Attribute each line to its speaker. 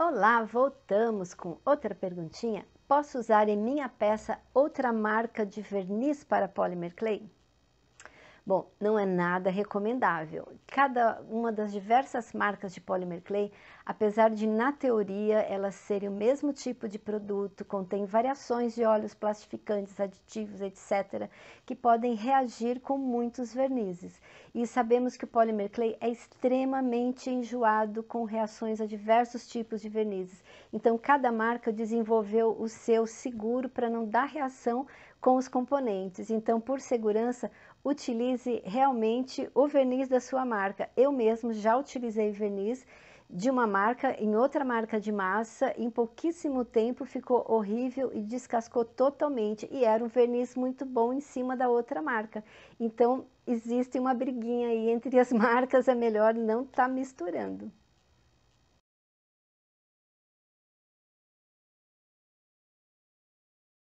Speaker 1: Olá, voltamos com outra perguntinha. Posso usar em minha peça outra marca de verniz para polymer clay? Bom, não é nada recomendável. Cada uma das diversas marcas de polymer clay, apesar de na teoria elas serem o mesmo tipo de produto, contém variações de óleos plastificantes, aditivos, etc., que podem reagir com muitos vernizes. E sabemos que o polymer clay é extremamente enjoado com reações a diversos tipos de vernizes. Então, cada marca desenvolveu o seu seguro para não dar reação com os componentes. Então, por segurança, utilize realmente o verniz da sua marca. Eu mesmo já utilizei verniz de uma marca em outra marca de massa, em pouquíssimo tempo ficou horrível e descascou totalmente, e era um verniz muito bom em cima da outra marca. Então, existe uma briguinha aí entre as marcas, é melhor não estar tá misturando.